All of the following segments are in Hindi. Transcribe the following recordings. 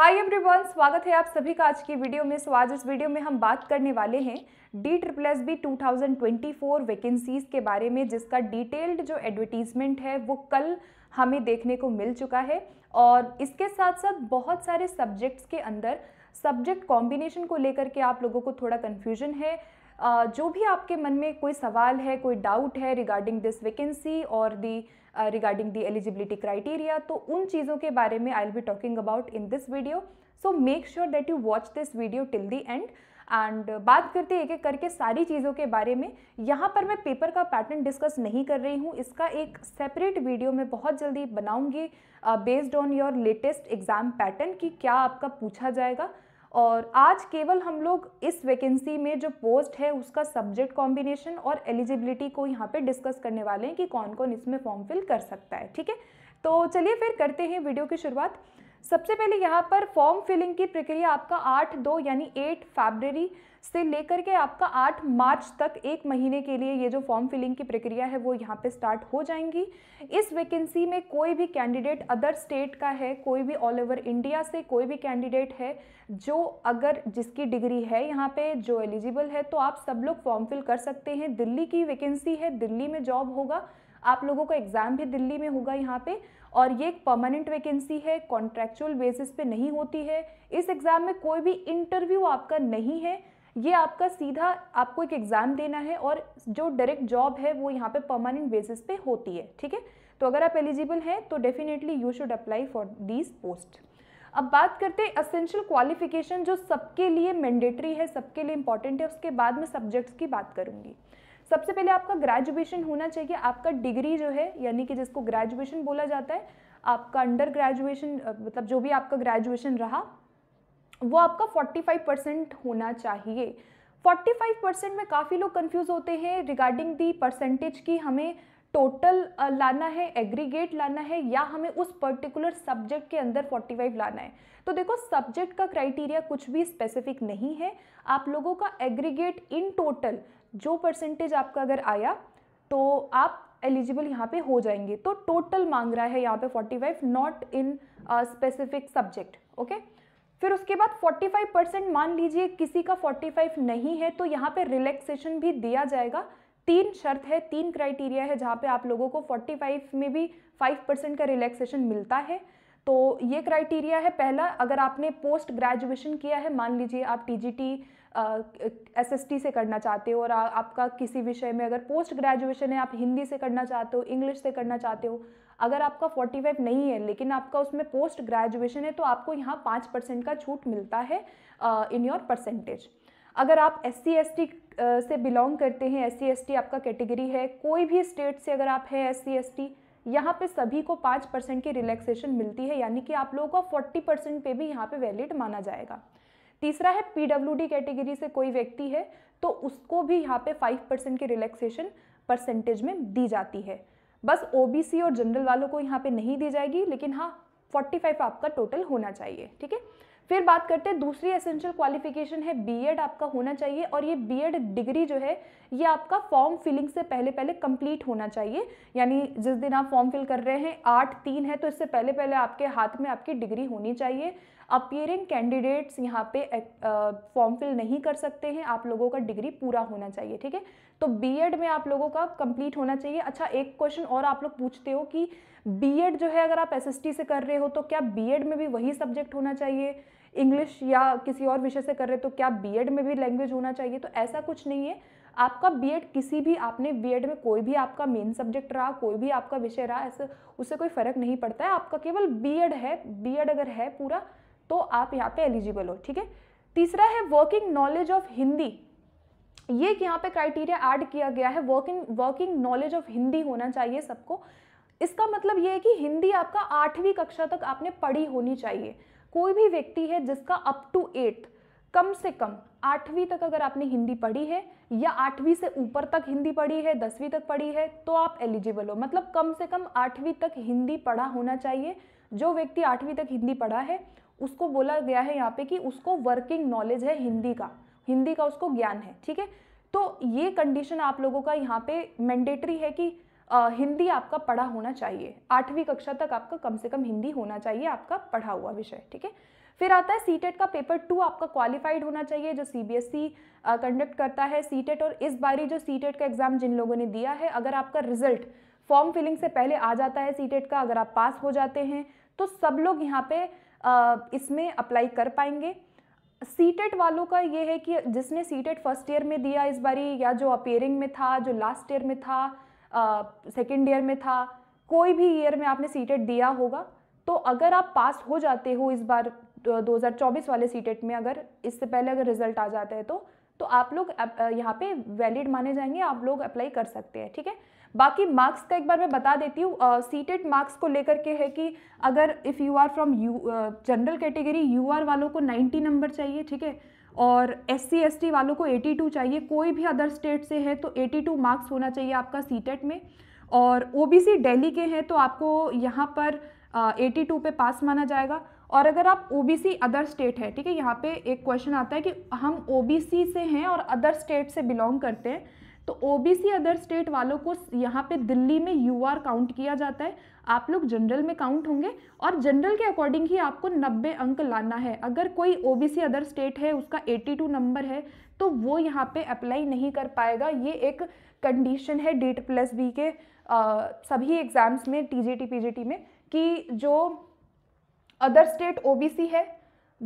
हाय एवरीवन स्वागत है आप सभी का आज की वीडियो में सो आज इस वीडियो में हम बात करने वाले हैं D triple S B two thousand twenty four vacancies के बारे में जिसका डिटेल्ड जो एडवर्टीज़मेंट है वो कल हमें देखने को मिल चुका है और इसके साथ साथ बहुत सारे सब्जेक्ट्स के अंदर सब्जेक्ट कॉम्बिनेशन को लेकर के आप लोगों को थोड़ा कन्फ्यूजन है जो भी आपके मन में कोई सवाल है कोई डाउट है रिगार्डिंग दिस वैकेंसी और the regarding the eligibility criteria तो उन चीज़ों के बारे में I will be talking about in this video so make sure that you watch this video till the end and बात करते एक एक करके सारी चीज़ों के बारे में यहाँ पर मैं पेपर का पैटर्न डिस्कस नहीं कर रही हूँ इसका एक सेपरेट वीडियो मैं बहुत जल्दी बनाऊँगी based on your latest exam pattern कि क्या आपका पूछा जाएगा और आज केवल हम लोग इस वैकेंसी में जो पोस्ट है उसका सब्जेक्ट कॉम्बिनेशन और एलिजिबिलिटी को यहाँ पे डिस्कस करने वाले हैं कि कौन कौन इसमें फॉर्म फिल कर सकता है ठीक है तो चलिए फिर करते हैं वीडियो की शुरुआत सबसे पहले यहाँ पर फॉर्म फिलिंग की प्रक्रिया आपका आठ दो यानी एट फेबररी से लेकर के आपका आठ मार्च तक एक महीने के लिए ये जो फॉर्म फिलिंग की प्रक्रिया है वो यहाँ पे स्टार्ट हो जाएंगी इस वैकेंसी में कोई भी कैंडिडेट अदर स्टेट का है कोई भी ऑल ओवर इंडिया से कोई भी कैंडिडेट है जो अगर जिसकी डिग्री है यहाँ पे जो एलिजिबल है तो आप सब लोग फॉर्म फिल कर सकते हैं दिल्ली की वैकेंसी है दिल्ली में जॉब होगा आप लोगों का एग्ज़ाम भी दिल्ली में होगा यहाँ पे और ये एक परमानेंट वैकेंसी है कॉन्ट्रैक्चुअल बेसिस पे नहीं होती है इस एग्ज़ाम में कोई भी इंटरव्यू आपका नहीं है ये आपका सीधा आपको एक एग्ज़ाम देना है और जो डायरेक्ट जॉब है वो यहाँ पे परमानेंट बेसिस पे होती है ठीक है तो अगर आप एलिजिबल हैं तो definitely you should apply for these post अब बात करते हैं असेंशियल क्वालिफिकेशन जो सबके लिए मैंडेटरी है सबके लिए इंपॉर्टेंट है उसके बाद में सब्जेक्ट्स की बात करूँगी सबसे पहले आपका ग्रेजुएशन होना चाहिए आपका डिग्री जो है यानी कि जिसको ग्रेजुएशन बोला जाता है आपका अंडर ग्रेजुएशन मतलब जो भी आपका ग्रेजुएशन रहा वो आपका 45 परसेंट होना चाहिए 45 परसेंट में काफ़ी लोग कंफ्यूज होते हैं रिगार्डिंग दी परसेंटेज की हमें टोटल लाना है एग्रीगेट लाना है या हमें उस पर्टिकुलर सब्जेक्ट के अंदर 45 लाना है तो देखो सब्जेक्ट का क्राइटेरिया कुछ भी स्पेसिफिक नहीं है आप लोगों का एग्रीगेट इन टोटल जो परसेंटेज आपका अगर आया तो आप एलिजिबल यहाँ पे हो जाएंगे तो टोटल मांग रहा है यहाँ पे 45 not in specific subject okay फिर उसके बाद 45 परसेंट मान लीजिए किसी का 45 नहीं है तो यहाँ पे रिलैक्सेशन भी दिया जाएगा तीन शर्त है तीन क्राइटेरिया है जहाँ पे आप लोगों को 45 में भी 5 परसेंट का रिलैक्सेशन मिलता है तो ये क्राइटेरिया है पहला अगर आपने पोस्ट ग्रेजुएशन किया है मान लीजिए आप टी एसएसटी से करना चाहते हो और आ, आपका किसी विषय में अगर पोस्ट ग्रेजुएशन है आप हिंदी से करना चाहते हो इंग्लिश से करना चाहते हो अगर आपका 45 नहीं है लेकिन आपका उसमें पोस्ट ग्रेजुएशन है तो आपको यहाँ पाँच परसेंट का छूट मिलता है इन योर परसेंटेज अगर आप एस सी एस टी से बिलोंग करते हैं एस सी एस टी आपका कैटेगरी है कोई भी स्टेट से अगर आप है एस सी एस टी यहाँ पर सभी को पाँच परसेंट की रिलैक्सेशन मिलती है यानी कि आप लोगों को फोर्टी परसेंट पे भी यहाँ पे वैलिड माना जाएगा तीसरा है पीडब्ल्यू कैटेगरी से कोई व्यक्ति है तो उसको भी यहाँ पे फाइव परसेंट की रिलैक्सेशन परसेंटेज में दी जाती है बस ओबीसी और जनरल वालों को यहाँ पे नहीं दी जाएगी लेकिन हाँ 45 आपका टोटल होना चाहिए ठीक है फिर बात करते हैं दूसरी एसेंशियल क्वालिफिकेशन है बीएड आपका होना चाहिए और ये बीएड डिग्री जो है ये आपका फॉर्म फिलिंग से पहले पहले कंप्लीट होना चाहिए यानी जिस दिन आप फॉर्म फिल कर रहे हैं आठ तीन है तो इससे पहले पहले आपके हाथ में आपकी डिग्री होनी चाहिए अपियरिंग कैंडिडेट्स यहाँ पे फॉर्म फिल नहीं कर सकते हैं आप लोगों का डिग्री पूरा होना चाहिए ठीक है तो बीएड में आप लोगों का कंप्लीट होना चाहिए अच्छा एक क्वेश्चन और आप लोग पूछते हो कि बीएड जो है अगर आप एसएसटी से कर रहे हो तो क्या बीएड में भी वही सब्जेक्ट होना चाहिए इंग्लिश या किसी और विषय से कर रहे तो क्या बी में भी लैंग्वेज होना चाहिए तो ऐसा कुछ नहीं है आपका बी किसी भी आपने बी में कोई भी आपका मेन सब्जेक्ट रहा कोई भी आपका विषय रहा ऐसे उससे कोई फ़र्क नहीं पड़ता है आपका केवल बी है बी अगर है पूरा तो आप यहाँ पे एलिजिबल हो ठीक है तीसरा है वर्किंग नॉलेज ऑफ हिंदी ये यहाँ पे क्राइटेरिया ऐड किया गया है working working knowledge of Hindi होना चाहिए सबको इसका मतलब ये है कि हिंदी आपका आठवीं कक्षा तक आपने पढ़ी होनी चाहिए कोई भी व्यक्ति है जिसका अप टू एट कम से कम आठवीं तक अगर आपने हिंदी पढ़ी है या आठवीं से ऊपर तक हिंदी पढ़ी है दसवीं तक पढ़ी है तो आप एलिजिबल हो मतलब कम से कम आठवीं तक हिंदी पढ़ा होना चाहिए जो व्यक्ति आठवीं तक हिंदी पढ़ा है उसको बोला गया है यहाँ पे कि उसको वर्किंग नॉलेज है हिंदी का हिंदी का उसको ज्ञान है ठीक है तो ये कंडीशन आप लोगों का यहाँ पे मैंडेटरी है कि आ, हिंदी आपका पढ़ा होना चाहिए आठवीं कक्षा तक आपका कम से कम हिंदी होना चाहिए आपका पढ़ा हुआ विषय ठीक है फिर आता है सी e का पेपर टू आपका क्वालिफाइड होना चाहिए जो C B S E conduct करता है सी e और इस बारी जो सी e का एग्ज़ाम जिन लोगों ने दिया है अगर आपका रिजल्ट फॉर्म फिलिंग से पहले आ जाता है सी का अगर आप पास हो जाते हैं तो सब लोग यहाँ पे इसमें अप्लाई कर पाएंगे सी वालों का ये है कि जिसने सी फर्स्ट ईयर में दिया इस बारी या जो अपेयरिंग में था जो लास्ट ईयर में था सेकेंड ईयर में था कोई भी ईयर में आपने सी दिया होगा तो अगर आप पास हो जाते हो इस बार 2024 वाले सीटेट में अगर इससे पहले अगर रिजल्ट आ जाता है तो तो आप लोग यहाँ पे वैलिड माने जाएंगे आप लोग अप्लाई कर सकते हैं ठीक है थीके? बाकी मार्क्स का एक बार मैं बता देती हूँ सीटेट मार्क्स को लेकर के है कि अगर if you are from you general category you are वालों को 90 नंबर चाहिए ठीक है और एस सी वालों को 82 चाहिए कोई भी अदर स्टेट से है तो 82 मार्क्स होना चाहिए आपका सी e में और ओ दिल्ली के हैं तो आपको यहाँ पर एटी टू पे पास माना जाएगा और अगर आप ओ अदर स्टेट है ठीक है यहाँ पे एक क्वेश्चन आता है कि हम ओ से हैं और अदर स्टेट से बिलोंग करते हैं तो ओ अदर स्टेट वालों को यहाँ पे दिल्ली में यू काउंट किया जाता है आप लोग जनरल में काउंट होंगे और जनरल के अकॉर्डिंग ही आपको 90 अंक लाना है अगर कोई ओबीसी अदर स्टेट है उसका 82 नंबर है तो वो यहाँ पे अप्लाई नहीं कर पाएगा ये एक कंडीशन है डेट प्लस बी के आ, सभी एग्ज़ाम्स में टीजीटी पीजीटी में कि जो अदर स्टेट ओबीसी है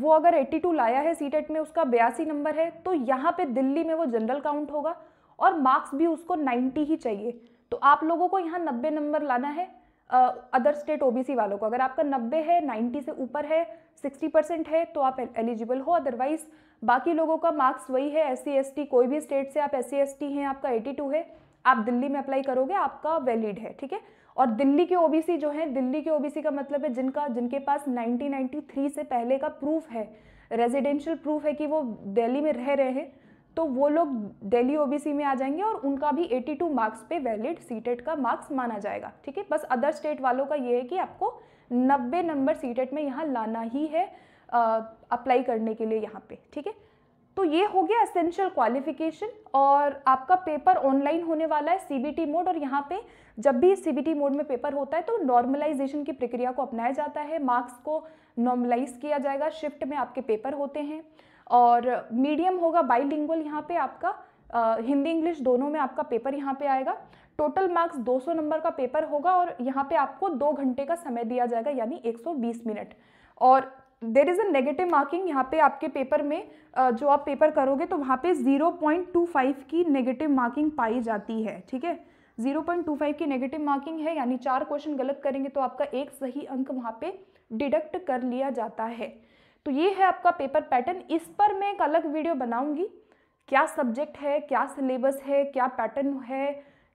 वो अगर 82 लाया है सी e में उसका बयासी नंबर है तो यहाँ पे दिल्ली में वो जनरल काउंट होगा और मार्क्स भी उसको 90 ही चाहिए तो आप लोगों को यहाँ 90 नंबर लाना है अदर स्टेट ओबीसी वालों को अगर आपका 90 है 90 से ऊपर है 60 परसेंट है तो आप एलिजिबल हो अदरवाइज बाकी लोगों का मार्क्स वही है एस सी कोई भी स्टेट से आप एस सी हैं आपका 82 है आप दिल्ली में अप्लाई करोगे आपका वैलिड है ठीक है और दिल्ली के ओबीसी जो हैं दिल्ली के ओबीसी का मतलब है जिनका जिनके पास 1993 से पहले का प्रूफ है रेजिडेंशियल प्रूफ है कि वो दिल्ली में रह रहे हैं तो वो लोग दिल्ली ओबीसी में आ जाएंगे और उनका भी 82 मार्क्स पे वैलिड सीटेट e का मार्क्स माना जाएगा ठीक है बस अदर स्टेट वालों का ये है कि आपको 90 नंबर सीटेट e में यहाँ लाना ही है अप्लाई करने के लिए यहाँ पे ठीक है तो ये हो गया असेंशियल क्वालिफिकेशन और आपका पेपर ऑनलाइन होने वाला है सीबीटी मोड और यहाँ पे जब भी सीबीटी मोड में पेपर होता है तो नॉर्मलाइजेशन की प्रक्रिया को अपनाया जाता है मार्क्स को नॉर्मलाइज किया जाएगा शिफ्ट में आपके पेपर होते हैं और मीडियम होगा बाईलिंगुअल यहाँ पे आपका आ, हिंदी इंग्लिश दोनों में आपका पेपर यहाँ पे आएगा टोटल मार्क्स 200 नंबर का पेपर होगा और यहाँ पे आपको दो घंटे का समय दिया जाएगा यानी 120 मिनट और there is a negative marking यहाँ पे आपके पेपर में जो आप पेपर करोगे तो वहाँ पे 0.25 की नेगेटिव मार्किंग पाई जाती है ठीक है 0.25 की नेगेटिव मार्किंग है यानी चार क्वेश्चन गलत करेंगे तो आपका एक सही अंक वहाँ पे डिडक्ट कर लिया जाता है तो ये है आपका पेपर पैटर्न इस पर मैं एक अलग वीडियो बनाऊंगी क्या सब्जेक्ट है क्या सिलेबस है क्या पैटर्न है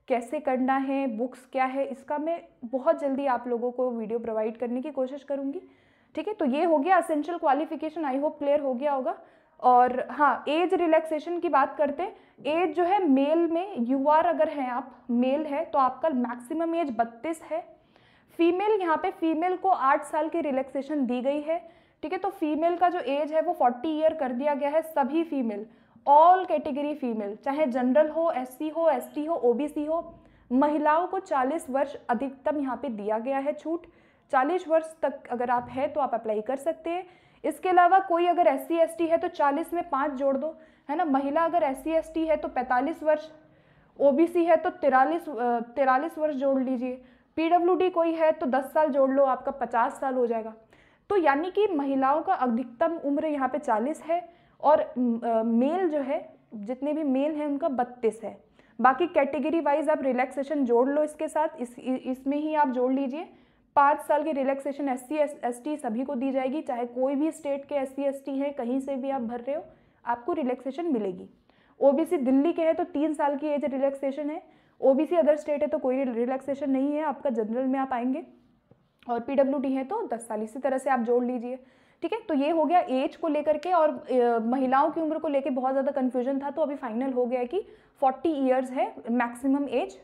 कैसे करना है बुक्स क्या है इसका मैं बहुत जल्दी आप लोगों को वीडियो प्रोवाइड करने की कोशिश करूँगी ठीक है तो ये हो गया essential qualification I hope clear हो गया होगा और हाँ एज रिलैक्सेशन की बात करते हैं एज जो है मेल में यू आर अगर हैं आप मेल है तो आपका मैक्सिमम एज बत्तीस है फीमेल यहाँ पे फीमेल को आठ साल की रिलैक्सेशन दी गई है ठीक है तो फीमेल का जो एज है वो फोर्टी ईयर कर दिया गया है सभी फीमेल ऑल कैटेगरी फीमेल चाहे जनरल हो एससी हो एसटी हो ओबीसी हो महिलाओं को 40 वर्ष अधिकतम यहाँ पे दिया गया है छूट 40 वर्ष तक अगर आप है तो आप अप्लाई कर सकते हैं इसके अलावा कोई अगर एस सी है तो चालीस में पाँच जोड़ दो है ना महिला अगर एस सी है तो पैंतालीस वर्ष सी है तो तिरालीस तिरालीस वर्ष जोड़ लीजिए डी कोई है तो 10 साल जोड़ लो आपका 50 साल हो जाएगा तो यानी कि महिलाओं का अधिकतम उम्र यहाँ पे 40 है और मेल जो है जितने भी मेल हैं उनका 32 है बाकी कैटेगरी वाइज आप रिलैक्सेशन जोड़ लो इसके साथ इस इसमें ही आप जोड़ लीजिए पाँच साल की relaxation S C S T सभी को दी जाएगी चाहे कोई भी स्टेट के एस सी एस टी हैं कहीं से भी आप भर रहे हो आपको रिलैक्सेशन मिलेगी ओबीसी दिल्ली के हैं तो तीन साल की एज रिलैक्सेशन है ओबीसी अदर स्टेट है तो कोई रिलैक्सेशन नहीं है आपका जनरल में आप आएंगे और पी डब्ल्यू डी है तो दस साल इसी तरह से आप जोड़ लीजिए ठीक है तो ये हो गया एज को लेकर के और महिलाओं की उम्र को लेकर बहुत ज़्यादा कन्फ्यूजन था तो अभी फाइनल हो गया कि फोर्टी ईयर्स है मैक्सिमम एज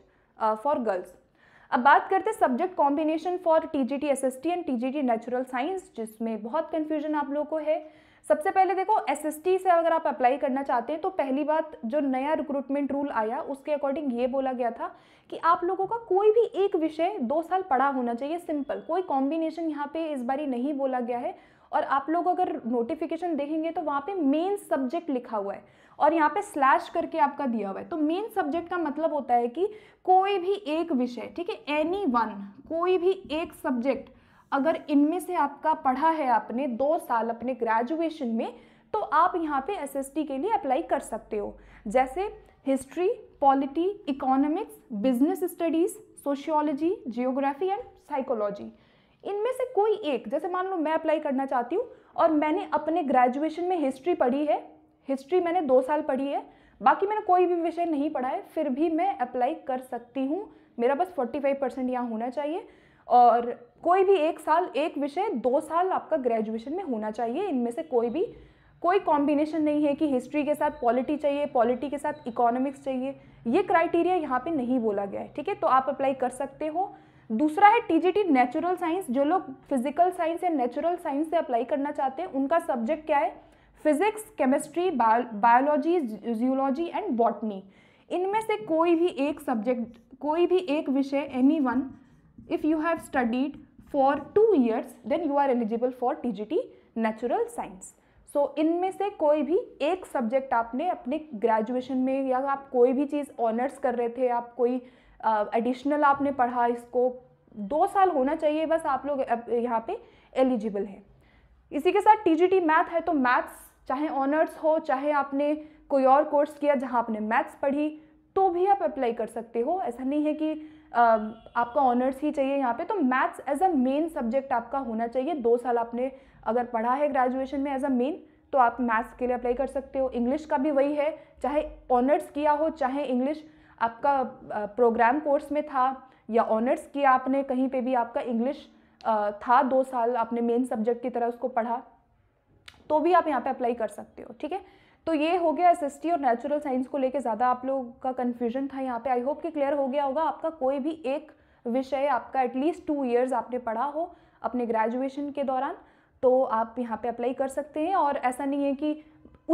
फॉर गर्ल्स अब बात करते हैं subject combination for T G T S S T and T G T natural science जिसमें बहुत कन्फ्यूजन आप लोगों को है सबसे पहले देखो एसएसटी से अगर आप अप्लाई करना चाहते हैं तो पहली बात जो नया रिक्रूटमेंट रूल आया उसके अकॉर्डिंग ये बोला गया था कि आप लोगों का कोई भी एक विषय दो साल पढ़ा होना चाहिए सिंपल कोई कॉम्बिनेशन यहाँ पे इस बारी नहीं बोला गया है और आप लोग अगर नोटिफिकेशन देखेंगे तो वहाँ पे मेन सब्जेक्ट लिखा हुआ है और यहाँ पे स्लैश करके आपका दिया हुआ है तो मेन सब्जेक्ट का मतलब होता है कि कोई भी एक विषय ठीक है एनी वन कोई भी एक सब्जेक्ट अगर इनमें से आपका पढ़ा है आपने दो साल अपने ग्रेजुएशन में तो आप यहाँ पे एस के लिए अप्लाई कर सकते हो जैसे history polity economics business studies sociology geography and psychology इनमें से कोई एक जैसे मान लो मैं अप्लाई करना चाहती हूँ और मैंने अपने ग्रेजुएशन में हिस्ट्री पढ़ी है हिस्ट्री मैंने दो साल पढ़ी है बाकी मैंने कोई भी विषय नहीं पढ़ा है फिर भी मैं अप्लाई कर सकती हूँ मेरा बस 45 परसेंट यहाँ होना चाहिए और कोई भी एक साल एक विषय दो साल आपका ग्रेजुएशन में होना चाहिए इनमें से कोई भी कोई कॉम्बिनेशन नहीं है कि हिस्ट्री के साथ पॉलिटी चाहिए पॉलिटी के साथ इकोनॉमिक्स चाहिए ये क्राइटेरिया यहाँ पे नहीं बोला गया है ठीक है तो आप अप्लाई कर सकते हो दूसरा है टीजीटी नेचुरल साइंस जो लोग फिजिकल साइंस या नेचुरल साइंस से अप्लाई करना चाहते हैं उनका सब्जेक्ट क्या है physics chemistry biology geology and botany इनमें से कोई भी एक सब्जेक्ट कोई भी एक विषय any one if you have studied for two years then you are eligible for T G T natural science so इनमें से कोई भी एक सब्जेक्ट आपने अपने ग्रेजुएशन में या आप कोई भी चीज़ ऑनर्स कर रहे थे आप कोई एडिशनल uh, आपने पढ़ा इसको दो साल होना चाहिए बस आप लोग यहाँ पे एलिजिबल हैं इसी के साथ टी जी टी मैथ है तो मैथ्स चाहे ऑनर्स हो चाहे आपने कोई और कोर्स किया जहाँ आपने मैथ्स पढ़ी तो भी आप अप्लाई कर सकते हो ऐसा नहीं है कि आपका ऑनर्स ही चाहिए यहाँ पे तो maths as a main subject आपका होना चाहिए दो साल आपने अगर पढ़ा है ग्रेजुएशन में एज अ मेन तो आप मैथ्स के लिए अप्लाई कर सकते हो इंग्लिश का भी वही है चाहे ऑनर्स किया हो चाहे इंग्लिश आपका प्रोग्राम कोर्स में था या ऑनर्स किया आपने कहीं पे भी आपका इंग्लिश था दो साल आपने मेन सब्जेक्ट की तरह उसको पढ़ा तो भी आप यहाँ पे अप्लाई कर सकते हो ठीक है तो ये हो गया एस और नेचुरल साइंस को लेकर ज़्यादा आप लोग का कन्फ्यूजन था यहाँ पे आई होप कि क्लियर हो गया होगा आपका कोई भी एक विषय आपका एटलीस्ट टू ईयर्स आपने पढ़ा हो अपने ग्रेजुएशन के दौरान तो आप यहाँ पे अप्लाई कर सकते हैं और ऐसा नहीं है कि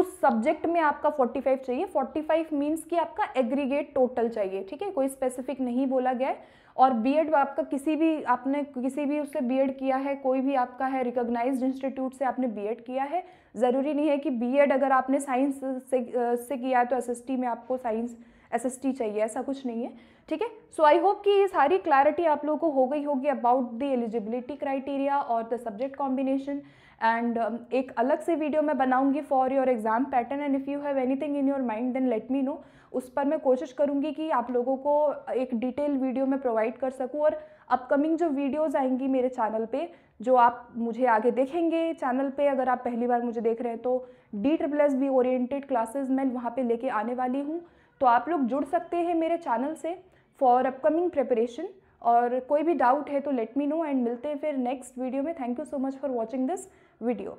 उस सब्जेक्ट में आपका 45 चाहिए 45 मीन्स कि आपका एग्रीगेट टोटल चाहिए ठीक है कोई स्पेसिफिक नहीं बोला गया है और बी एड आपका किसी भी आपने किसी भी उससे बी एड किया है कोई भी आपका है रिकोगनाइज इंस्टीट्यूट से आपने बी एड किया है ज़रूरी नहीं है कि बी एड अगर आपने साइंस से से किया है तो टी में आपको साइंस एस एस टी चाहिए ऐसा कुछ नहीं है ठीक है सो आई होप कि ये सारी क्लैरिटी आप लोगों को हो गई होगी अबाउट द एलिजिबिलिटी क्राइटेरिया और the subject combination and um, एक अलग से वीडियो मैं बनाऊँगी for your exam pattern and if you have anything in your mind then let me know उस पर मैं कोशिश करूँगी कि आप लोगों को एक डिटेल वीडियो मैं प्रोवाइड कर सकूँ और अपकमिंग जो वीडियोज़ आएंगी मेरे चैनल पे जो आप मुझे आगे देखेंगे चैनल पे अगर आप पहली बार मुझे देख रहे हैं तो D triple S B oriented classes मैं वहाँ पे लेके आने वाली हूँ तो आप लोग जुड़ सकते हैं मेरे चैनल से फॉर अपकमिंग प्रिपरेशन और कोई भी डाउट है तो लेट मी नो एंड मिलते हैं फिर नेक्स्ट वीडियो में thank you so much for watching this video